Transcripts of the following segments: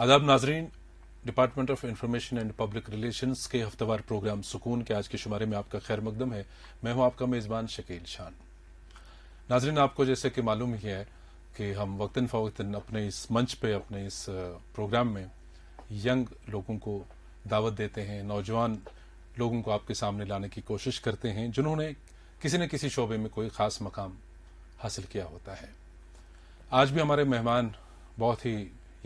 आदाब नाजरीन department of information and public relations के हफ्तेवार प्रोग्राम सुकून के आज के शुमारे में आपका खैर मकदम है मैं हूं आपका मेज़बान शकील शान नाजरीन आपको जैसे कि मालूम ही है कि हम वक्ता फ़वक्ता अपने इस मंच पे अपने इस प्रोग्राम में यंग लोगों को दावत देते हैं नौजवान लोगों को आपके सामने लाने की कोशिश करते हैं जिन्होंने किसी न किसी शोबे में कोई ख़ास मकाम हासिल किया होता है आज भी हमारे मेहमान बहुत ही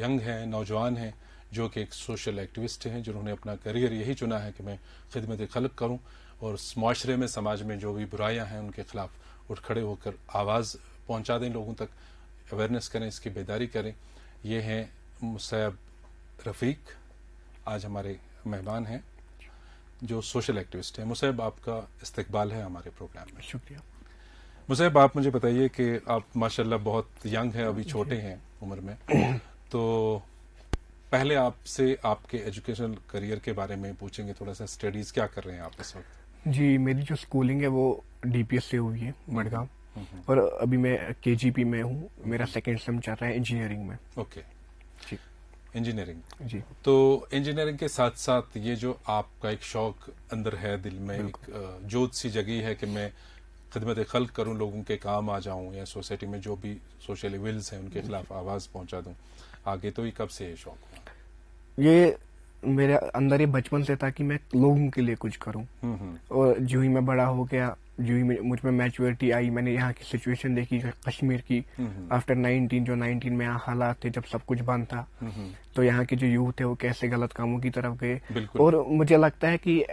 यंग हैं नौजवान हैं जो कि एक सोशल एक्टिविस्ट हैं जिन्होंने अपना करियर यही चुना है कि मैं खिदमत खलक करूँ और उस माशरे में समाज में जो भी बुराइयाँ हैं उनके खिलाफ उठ खड़े होकर आवाज़ पहुँचा दें लोगों तक अवेयरनेस करें इसकी बेदारी करें ये हैं मुसैब रफ़ीक आज हमारे मेहमान हैं जो सोशल एक्टिविस्ट हैं मुसैब आपका इस्तकबाल है हमारे प्रोग्राम में शुक्रिया मुसैब आप मुझे बताइए कि आप माशाल्लाह बहुत यंग हैं अभी छोटे हैं उम्र में तो पहले आपसे आपके एजुकेशनल करियर के बारे में पूछेंगे थोड़ा सा स्टडीज क्या कर रहे हैं आप इस वक्त जी मेरी जो स्कूलिंग है वो डीपीएस से हुई है हम्म, मडगांव हम्म, हम्म। और अभी मैं केजीपी में हूँ मेरा सेकेंड सेम चल रहा है इंजीनियरिंग में ओके जी इंजीनियरिंग जी तो इंजीनियरिंग के साथ साथ ये जो आपका एक शौक अंदर है दिल में एक जोत सी जगी है कि मैं खदमत खल करूँ लोगों के काम आ जाऊँ या सोसाइटी में जो भी सोशल इविल्स हैं उनके खिलाफ आवाज़ पहुंचा दूं आगे तो ही कब से ये शौक हुआ ये मेरे अंदर ये बचपन से था कि मैं लोगों के लिए कुछ करूं हम्म, हम्म। और जो ही मैं बड़ा हो गया जो ही मुझ में मैच्योरिटी आई मैंने यहाँ की सिचुएशन देखी कश्मीर की आफ्टर हम्म, नाइनटीन जो नाइनटीन में यहाँ हालात थे जब सब कुछ बंद था तो यहाँ के जो यूथ थे वो कैसे गलत कामों की तरफ गए और मुझे लगता है कि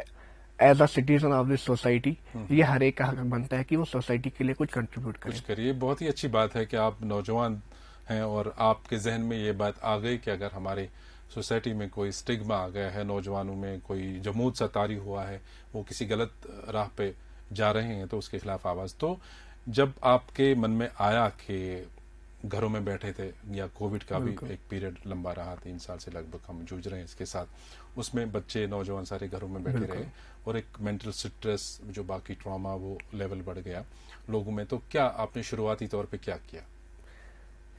as a citizen of this society ये हर एक का बनता है कि वो सोसाइटी के लिए कुछ कंट्रीब्यूट करे करिए बहुत ही अच्छी बात है कि आप नौजवान हैं और आपके जहन में ये बात आ गई कि अगर हमारे सोसाइटी में कोई स्टिग्मा आ गया है नौजवानों में कोई जमूद सतारी हुआ है वो किसी गलत राह पे जा रहे हैं तो उसके खिलाफ आवाज़ तो जब आपके मन में आया कि घरों में बैठे थे या कोविड का भी एक पीरियड लंबा रहा तीन साल से लगभग हम जूझ रहे हैं इसके साथ उसमें बच्चे नौजवान सारे घरों में बैठे रहे और एक मेंटल स्ट्रेस जो बाकी ट्रॉमा वो लेवल बढ़ गया लोगों में तो क्या आपने शुरुआती तौर पे क्या किया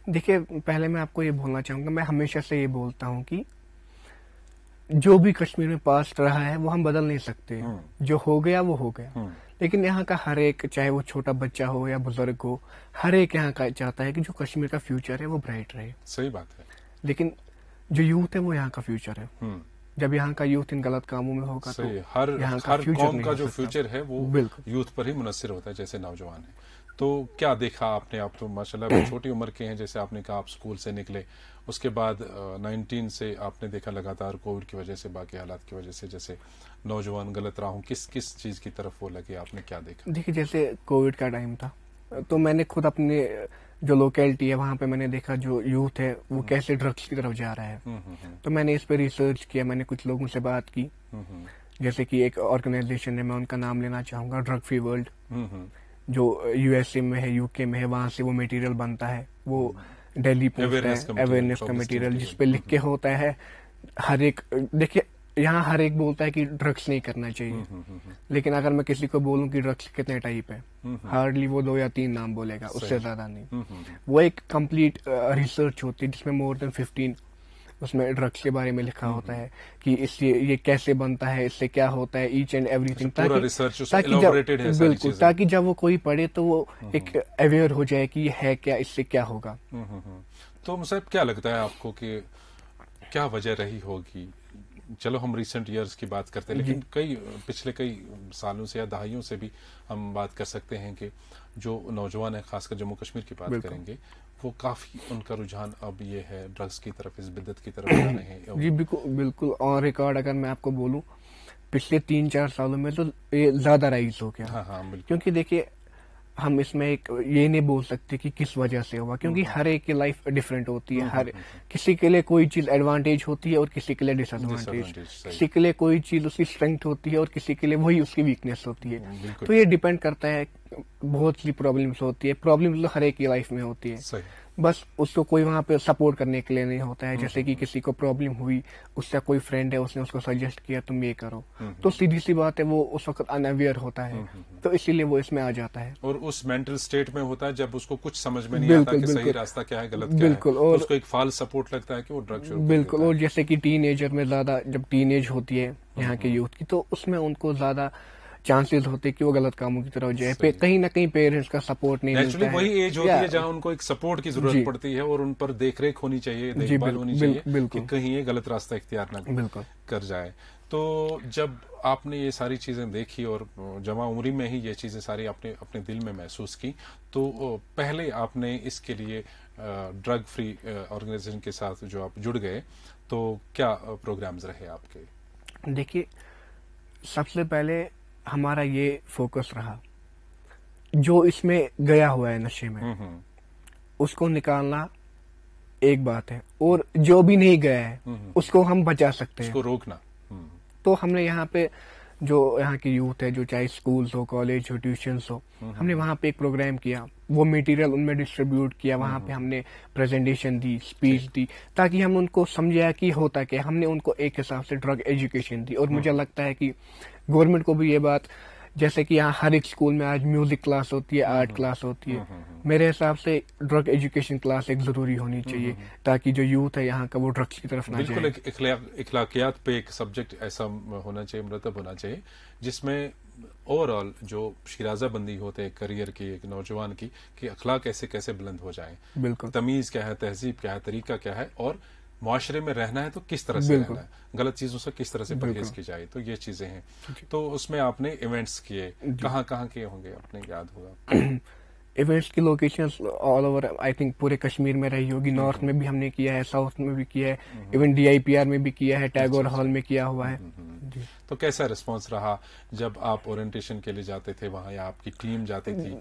देखिए पहले मैं आपको ये बोलना चाहूंगा मैं हमेशा से ये बोलता हूँ कि जो भी कश्मीर में पास रहा है वो हम बदल नहीं सकते हम्म। जो हो गया वो हो गया हम्म। लेकिन यहाँ का हर एक चाहे वो छोटा बच्चा हो या बुजुर्ग हो हर एक यहाँ का चाहता है कि जो कश्मीर का फ्यूचर है वो ब्राइट रहे सही बात है लेकिन जो यूथ है वो यहाँ का फ्यूचर है हम्म। जब यहाँ का यूथ इन गलत कामों में होगा तो हर यहाँ का हर फ्यूचर का जो फ्यूचर है वो यूथ पर ही मुनसर होता है जैसे नौजवान है तो क्या देखा आपने आप तो माशाल्लाह छोटी उम्र के हैं जैसे आपने कहा आप स्कूल से निकले उसके बाद नाइनटीन से आपने देखा लगातार कोविड की वजह से बाकी हालात की वजह से जैसे नौजवान गलत हूँ किस किस चीज़ की तरफ वो लगे आपने क्या देखा देखिए जैसे कोविड का टाइम था तो मैंने खुद अपने जो लोकेलिटी है वहाँ पे मैंने देखा जो यूथ है वो हम्म। कैसे ड्रग्स की तरफ जा रहा है हम्म, हम्म, तो मैंने इस पर रिसर्च किया मैंने कुछ लोगों से बात की जैसे कि एक ऑर्गेनाइजेशन है मैं उनका नाम लेना चाहूंगा ड्रग फ्री वर्ल्ड जो यूएसए में है यूके में है वहां से वो मटेरियल बनता है वो डेली हम्म। पहुँचता है अवेयरनेस का मटेरियल जिसपे लिख के हम्म। होता है हर एक देखिए यहाँ हर एक बोलता है कि ड्रग्स नहीं करना चाहिए हम्म, लेकिन अगर मैं किसी को बोलूँ कि ड्रग्स कितने टाइप है हार्डली वो दो या तीन नाम बोलेगा उससे ज्यादा नहीं वो एक कंप्लीट रिसर्च होती है जिसमें मोर देन फिफ्टीन उसमें ड्रग्स के बारे में लिखा होता है कि इससे ये कैसे बनता है इससे क्या होता है ईच एंड एवरी थिंग ताकि जब बिल्कुल ताकि जब वो कोई पढ़े तो वो हम्म, एक अवेयर हो जाए कि है क्या इससे क्या होगा हम्म, हम्म, तो मुसैब क्या लगता है आपको कि क्या वजह रही होगी चलो हम रिसेंट इयर्स की बात करते हैं लेकिन कई पिछले कई सालों से या दहाइयों से भी हम बात कर सकते हैं कि जो नौजवान है खासकर जम्मू कश्मीर की बात करेंगे वो काफ़ी उनका रुझान अब ये है ड्रग्स की तरफ इस बिदत की तरफ जा रहे हैं जी बिल्कुल बिल्कुल ऑन रिकॉर्ड अगर मैं आपको बोलूँ पिछले तीन चार सालों में तो ये ज़्यादा राइज हो गया हाँ हाँ क्योंकि देखिए हम इसमें एक ये नहीं बोल सकते कि किस वजह से हुआ क्योंकि हम्म। हर एक की लाइफ डिफरेंट होती है हम्म, हर हम्म, किसी के लिए कोई चीज एडवांटेज होती है और किसी के लिए डिसएडवांटेज किसी के लिए कोई चीज उसकी स्ट्रेंथ होती है और किसी के लिए वही उसकी वीकनेस होती है तो ये डिपेंड करता है बहुत सी प्रॉब्लम्स होती है प्रॉब्लम तो हर एक की लाइफ में होती है बस उसको कोई वहां पे सपोर्ट करने के लिए नहीं होता है हम्म, जैसे हम्म, कि हम्म। किसी को प्रॉब्लम हुई उसका कोई फ्रेंड है उसने उसको सजेस्ट किया तुम ये करो तो सीधी सी बात है वो उस वक्त अनअवेयर होता है तो इसीलिए वो इसमें आ जाता है और उस मेंटल स्टेट में होता है जब उसको कुछ समझ में नहीं आता कि सही रास्ता क्या है गलत क्या बिल्कुल तो और उसको एक फाल सपोर्ट लगता है कि वो ड्रग्स बिल्कुल और जैसे कि टीन में ज्यादा जब टीन होती है यहाँ के यूथ की तो उसमें उनको ज्यादा चांसेस होते कि वो गलत कामों की तरह हो जाए कहीं ना कहीं पेरेंट्स का सपोर्ट नहीं मिलता है वही एज होती है जहाँ उनको एक सपोर्ट की जरूरत पड़ती है और उन पर देखरेख होनी चाहिए देखभाल होनी चाहिए बिल्कुल कहीं ये गलत रास्ता इख्तियार ना कर जाए तो जब आपने ये सारी चीज़ें देखी और जमा उम्री में ही ये चीज़ें सारी आपने अपने दिल में महसूस की तो पहले आपने इसके लिए ड्रग फ्री ऑर्गेनाइजेशन के साथ जो आप जुड़ गए तो क्या प्रोग्राम्स रहे आपके देखिए सबसे पहले हमारा ये फोकस रहा जो इसमें गया हुआ है नशे में हम्म, हम्म। उसको निकालना एक बात है और जो भी नहीं गया है हम्म, उसको हम बचा सकते हैं रोकना तो हमने यहाँ पे जो यहाँ की यूथ है जो चाहे स्कूल हो कॉलेज हो ट्यूशन हो हमने वहाँ पे एक प्रोग्राम किया वो मटेरियल उनमें डिस्ट्रीब्यूट किया वहां हम्म। पे हमने प्रेजेंटेशन दी स्पीच दी ताकि हम उनको समझाया कि होता क्या हमने उनको एक हिसाब से ड्रग एजुकेशन दी और मुझे हम्म। लगता है कि गवर्नमेंट को भी ये बात जैसे कि यहाँ हर एक स्कूल में आज म्यूजिक क्लास होती है आर्ट हम्म। क्लास होती है मेरे हिसाब से ड्रग एजुकेशन क्लास एक जरूरी होनी चाहिए ताकि जो यूथ है यहाँ का वो ड्रग्स की तरफ ना बिल्कुल इखलाकियात पे एक सब्जेक्ट ऐसा होना चाहिए मुरतब होना चाहिए जिसमें ओवरऑल जो शिराजा बंदी होते हैं करियर की एक नौजवान की कि अखलाक कैसे कैसे बुलंद हो जाए बिल्कुल तमीज क्या है तहजीब क्या है तरीका क्या है और माशरे में रहना है तो किस तरह से रहना है गलत चीजों से किस तरह से परहेज की जाए तो ये चीजें हैं तो उसमें आपने इवेंट्स किए कहाँ कहाँ किए होंगे अपने याद होगा इवेंट्स की location all over I think पूरे कश्मीर में रही होगी नॉर्थ में भी हमने किया है साउथ में भी किया है इवन हम्म। डीआईपीआर में भी किया है टैगोर हॉल अच्छा, में किया हुआ हम्म, है हम्म, तो कैसा रिस्पांस रहा जब आप ओरिएंटेशन के लिए जाते थे वहां या आपकी टीम जाती थी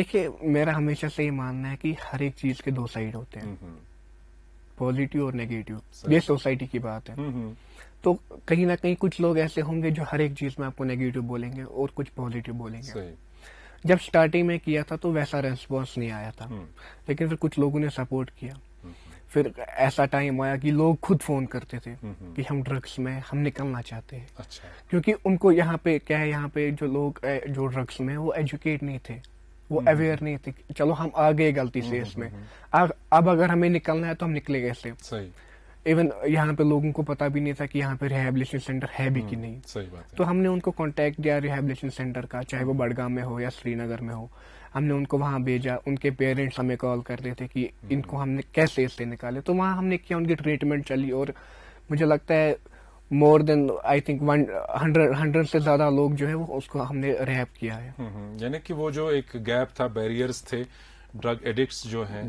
देखिए मेरा हमेशा से ये मानना है कि हर एक चीज के दो साइड होते हैं पॉजिटिव और नेगेटिव ये सोसाइटी की बात है तो कहीं ना कहीं कुछ लोग ऐसे होंगे जो हर एक चीज में आपको नेगेटिव बोलेंगे और कुछ पॉजिटिव बोलेंगे जब स्टार्टिंग में किया था तो वैसा रेस्पॉन्स नहीं आया था हम्म। लेकिन फिर कुछ लोगों ने सपोर्ट किया हम्म, हम्म। फिर ऐसा टाइम आया कि लोग खुद फोन करते थे कि हम ड्रग्स में हम निकलना चाहते हैं अच्छा। क्योंकि उनको यहाँ पे क्या है यहाँ पे जो लोग जो ड्रग्स में वो एजुकेट नहीं थे वो अवेयर नहीं थे चलो हम आ गए गलती से इसमें अब अगर हमें निकलना है तो हम निकले कैसे इवन यहाँ पे लोगों को पता भी नहीं था कि यहाँ पे रिहेबिलेशन सेंटर है भी कि हम्म, नहीं सही बात है। तो हमने उनको कांटेक्ट दिया रिहेबिलेशन सेंटर का चाहे वो बड़गाम में हो या श्रीनगर में हो हमने उनको वहाँ भेजा उनके पेरेंट्स हमें कॉल कर रहे थे कि हम्म। इनको हमने कैसे इससे निकाले तो वहाँ हमने किया उनकी ट्रीटमेंट चली और मुझे लगता है more than I think hundred hundred से ज्यादा लोग जो है वो उसको हमने रैप किया है हम्म, यानी कि वो जो एक गैप था बैरियर्स थे ड्रग एडिक्ट जो है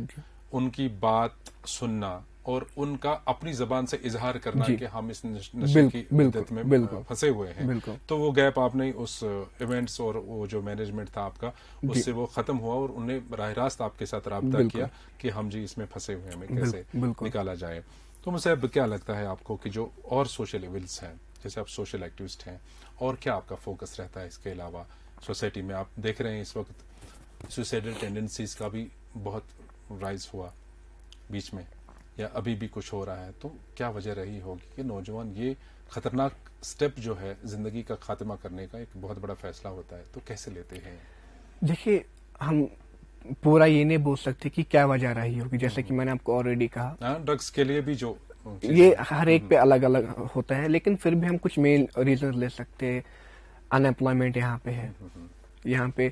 उनकी बात सुनना और उनका अपनी जबान से इजहार करना कि हम इस नशे की में फंसे हुए हैं तो वो गैप आपने उस इवेंट्स और वो जो मैनेजमेंट था आपका उससे वो खत्म हुआ और उन्हें बरह रास्त आपके साथ रहा किया कि हम जी इसमें फंसे हुए हैं कैसे निकाला जाए तो मुझे क्या लगता है आपको कि जो और सोशल इवेंट्स हैं जैसे आप सोशल एक्टिविस्ट हैं और क्या आपका फोकस रहता है इसके अलावा सोसाइटी में आप देख रहे हैं इस वक्त सुसाइडल टेंडेंसीज का भी बहुत राइज हुआ बीच में या अभी भी कुछ हो रहा है तो क्या वजह रही होगी कि नौजवान ये खतरनाक स्टेप जो है जिंदगी का खात्मा करने का एक बहुत बड़ा फैसला होता है तो कैसे लेते हैं देखिए हम पूरा ये नहीं बोल सकते कि क्या वजह रही होगी जैसे कि मैंने आपको ऑलरेडी कहा ड्रग्स हाँ, के लिए भी जो ये हर एक पे हम्म। अलग अलग होता है लेकिन फिर भी हम कुछ मेन रीजन ले सकते हैं अनएम्प्लॉयमेंट यहाँ पे है हम्म, हम्म, यहाँ पे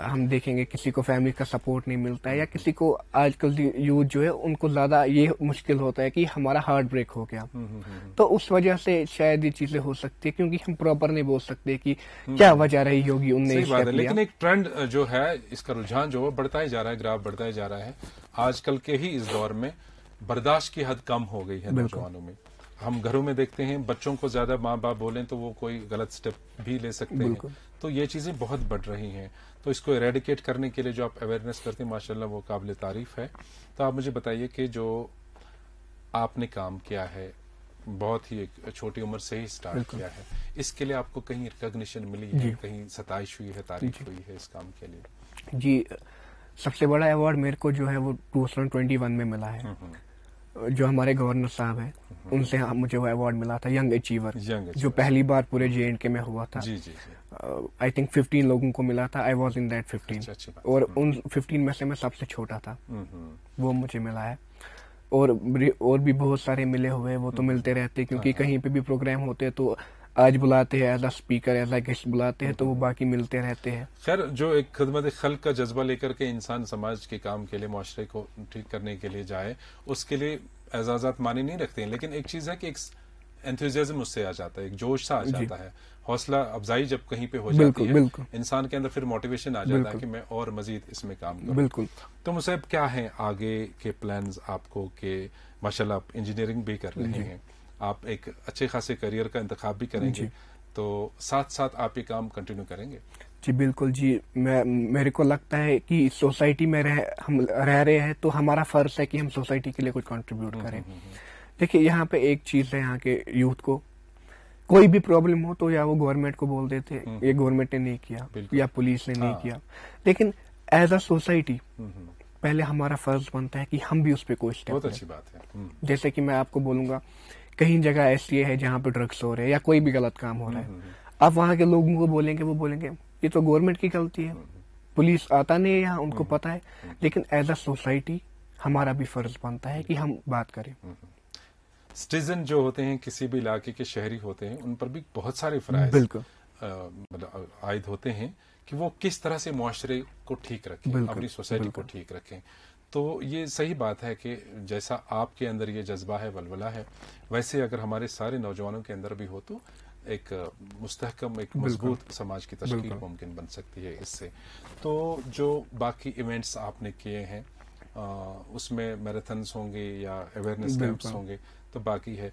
हम देखेंगे किसी को फैमिली का सपोर्ट नहीं मिलता है या किसी को आजकल यूथ जो है उनको ज़्यादा ये मुश्किल होता है कि हमारा हार्ट ब्रेक हो गया हम्म, हम्म, हम्म, तो उस वजह से शायद ये चीज़ें हो सकती है क्योंकि हम प्रॉपर नहीं बोल सकते कि क्या वजह रही होगी उनने लेकिन एक ट्रेंड जो है इसका रुझान जो है बढ़ता ही जा रहा है ग्राफ बढ़ता ही जा रहा है आजकल के ही इस दौर में बर्दाश्त की हद कम हो गई है नौजवानों में हम घरों में देखते हैं बच्चों को ज्यादा माँ बाप बोलें तो वो कोई गलत स्टेप भी ले सकते हैं तो ये चीजें बहुत बढ़ रही हैं तो इसको एरेडिकेट करने के लिए जो आप अवेयरनेस करते हैं माशाला वो काबिल तारीफ है तो आप मुझे बताइए कि जो आपने काम किया है बहुत ही एक छोटी उम्र से ही स्टार्ट किया है इसके लिए आपको कहीं रिकोगशन मिली है कहीं सताइश हुई है तारीफ हुई है इस काम के लिए जी सबसे बड़ा अवार्ड मेरे को जो है वो टू में मिला है हम्म, हम्म। जो हमारे गवर्नर साहब हैं हम्म। उनसे हाँ मुझे वो अवार्ड मिला था यंग अचीवर जो पहली बार पूरे जे के में हुआ था आई थिंक फिफ्टीन लोगों को मिला था I was in that fifteen और हम्म। उन फिफ्टीन में से मैं सबसे छोटा था हम्म। वो मुझे मिला है और और भी बहुत सारे मिले हुए वो तो मिलते रहते क्योंकि हाँ, हाँ। कहीं पे भी प्रोग्राम होते तो आज बुलाते हैं एज स्पीकर एज गेस्ट बुलाते हैं तो वो बाकी मिलते रहते हैं खैर जो एक खदमत खल का जज्बा लेकर के इंसान समाज के काम के लिए माशरे को ठीक करने के लिए जाए उसके लिए एजाजात माने नहीं रखते हैं लेकिन एक चीज़ है कि एक एंथम उससे आ जाता है एक जोश सा आ जाता है हौसला अफजाई जब कहीं पे हो जाती है इंसान के अंदर फिर मोटिवेशन आ जाता है कि मैं और मजीद इसमें काम करूं बिल्कुल तो मुसैब क्या है आगे के प्लान्स आपको के माशाल्लाह आप इंजीनियरिंग भी कर रहे हैं आप एक अच्छे खासे करियर का इंतखा भी करेंगे तो साथ साथ आप ये काम कंटिन्यू करेंगे जी बिल्कुल जी मैं मेरे को लगता है कि सोसाइटी में रह हम रह रहे हैं तो हमारा फर्ज है कि हम सोसाइटी के लिए कुछ कंट्रीब्यूट हम्म, करें हम्म, हम्म, देखिए यहाँ पे एक चीज़ है यहाँ के यूथ को कोई भी प्रॉब्लम हो तो या वो गवर्नमेंट को बोल देते ये गवर्नमेंट ने नहीं किया या पुलिस ने नहीं हाँ। किया लेकिन एज अ सोसाइटी पहले हमारा फर्ज बनता है कि हम भी उस पर कोशिश करें बहुत अच्छी बात है जैसे कि मैं आपको बोलूंगा कहीं जगह ऐसी है जहाँ पे ड्रग्स हो रहे हैं या कोई भी गलत काम हो रहा है आप वहाँ के लोगों को बोलेंगे वो बोलेंगे ये तो गवर्नमेंट की गलती है पुलिस आता नहीं है यहाँ उनको पता है लेकिन एज अ सोसाइटी हमारा भी फर्ज बनता है कि हम बात करें सिटीजन जो होते हैं किसी भी इलाके के शहरी होते हैं उन पर भी बहुत सारे फराज बिल्कुल मतलब आयद होते हैं कि वो किस तरह से माशरे को ठीक रखें अपनी सोसाइटी को ठीक रखें तो ये सही बात है कि जैसा आपके अंदर ये जज्बा है वलवला है वैसे अगर हमारे सारे नौजवानों के अंदर भी हो तो एक मुस्तकम एक मजबूत समाज की तश्कील मुमकिन बन सकती है इससे तो जो बाकी इवेंट्स आपने किए हैं उसमें मैराथन्स होंगे या अवेयरनेस कैंप्स होंगे तो बाकी है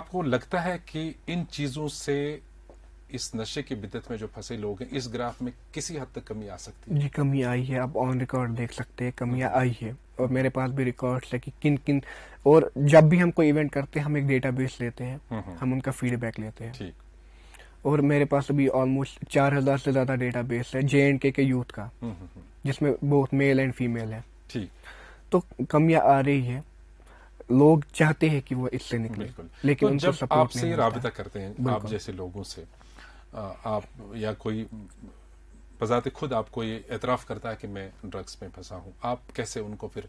आपको लगता है कि इन चीज़ों से इस नशे की बिदत में जो फंसे लोग हैं इस ग्राफ में किसी हद तक कमी आ सकती है जी कमी आई है आप ऑन रिकॉर्ड देख सकते हैं कमियाँ हम्म। आई है और मेरे पास भी रिकॉर्ड्स है कि किन किन और जब भी हम कोई इवेंट करते हैं हम एक डेटा लेते हैं हम्म, हम्म। हम उनका फीडबैक लेते हैं ठीक और मेरे पास अभी ऑलमोस्ट चार हजार से ज्यादा डेटा बेस है जे एंड के के यूथ का जिसमें बहुत मेल एंड फीमेल है ठीक तो कमियां आ रही है लोग चाहते हैं कि वो इससे निकले लेकिन तो जब आपसे रबता करते हैं आप जैसे लोगों से आप या कोई बजाते खुद आपको ये एतराफ़ करता है कि मैं ड्रग्स में फंसा हूँ आप कैसे उनको फिर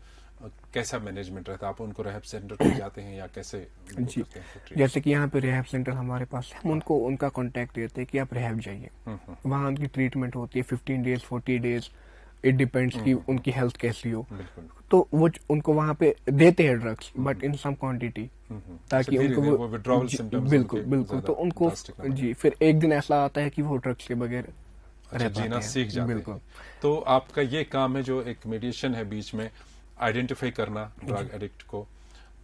कैसा मैनेजमेंट रहता है आप उनको रेहब सेंटर पर जाते हैं या कैसे जी जैसे कि यहाँ पे रेहब सेंटर हमारे पास है हम उनको हाँ। उनका कॉन्टेक्ट देते हैं कि आप रेहब जाइए हम्म, हम्म। वहाँ उनकी ट्रीटमेंट होती है fifteen days forty days it depends कि हम्म। उनकी हेल्थ कैसी हो तो वो उनको वहां पे देते हैं drugs but in some quantity ताकि उनको बिल्कुल बिल्कुल तो उनको जी फिर एक दिन ऐसा आता है कि वो ड्रग्स के बगैर अच्छा, जीना सीख जाते बिल्कुल तो आपका ये काम है जो एक मीडिएशन है बीच में आइडेंटिफाई करना ड्रग एडिक्ट को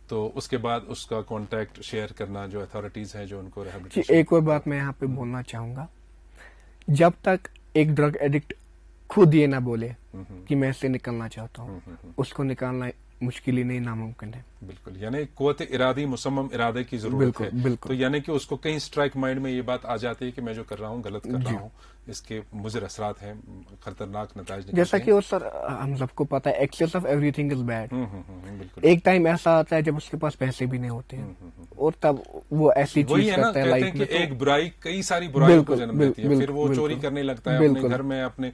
तो उसके बाद उसका कांटेक्ट शेयर करना जो अथॉरिटीज हैं जो उनको एक और बात मैं यहाँ पे बोलना चाहूंगा जब तक एक ड्रग एडिक्ट खुद ये ना बोले कि मैं इससे निकलना चाहता हूँ उसको निकालना मुश्किल ही नहीं नामुमकिन है बिल्कुल यानी कुत इरादी मुसम्म इरादे की जरूरत बिल्कुल, है बिल्कुल तो यानी कि उसको कहीं स्ट्राइक माइंड में ये बात आ जाती है कि मैं जो कर रहा हूँ गलत कर रहा हूँ इसके मुजर असरा हैं खतरनाक नतज जैसा कि और सर हम सबको पता है excess of everything is bad एक टाइम ऐसा आता है जब उसके पास पैसे भी नहीं होते हैं और तब वो ऐसी चीज करता है लाइफ तो एक बुराई कई सारी बुराई को जन्म देती है फिर वो चोरी करने लगता है अपने घर में अपने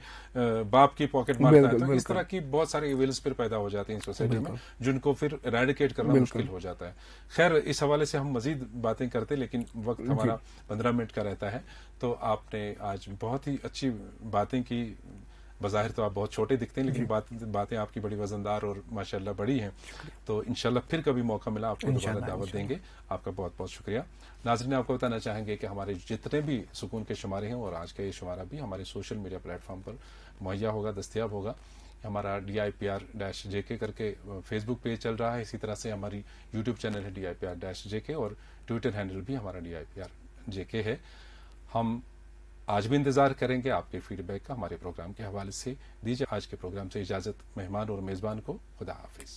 बाप की पॉकेट मारता है तो इस तरह की बहुत सारे इविल्स फिर पैदा हो जाते हैं सोसाइटी में जिनको फिर रेडिकेट करना मुश्किल हो जाता है खैर इस हवाले से हम मजीद बातें करते लेकिन वक्त हमारा पंद्रह मिनट का रहता है तो आपने आज बहुत ही अच्छी बातें की बाहर तो आप बहुत छोटे दिखते हैं लेकिन बात बातें आपकी बड़ी वजनदार और माशाल्लाह बड़ी हैं तो इनशाला फिर कभी मौका मिला आपको दोबारा दावत देंगे आपका बहुत बहुत शुक्रिया नाजरीन आपको बताना चाहेंगे कि हमारे जितने भी सुकून के शुमारे हैं और आज का ये शुमारा भी हमारे सोशल मीडिया प्लेटफॉर्म पर मुहैया होगा दस्तियाब होगा हमारा D I P R dash J K करके फेसबुक पेज चल रहा है इसी तरह से हमारी यूट्यूब चैनल है D I P R dash J K और ट्विटर हैंडल भी हमारा D I P R J K है हम आज भी इंतजार करेंगे आपके फीडबैक का हमारे प्रोग्राम के हवाले से दीजिए आज के प्रोग्राम से इजाजत मेहमान और मेजबान को खुदा हाफिज़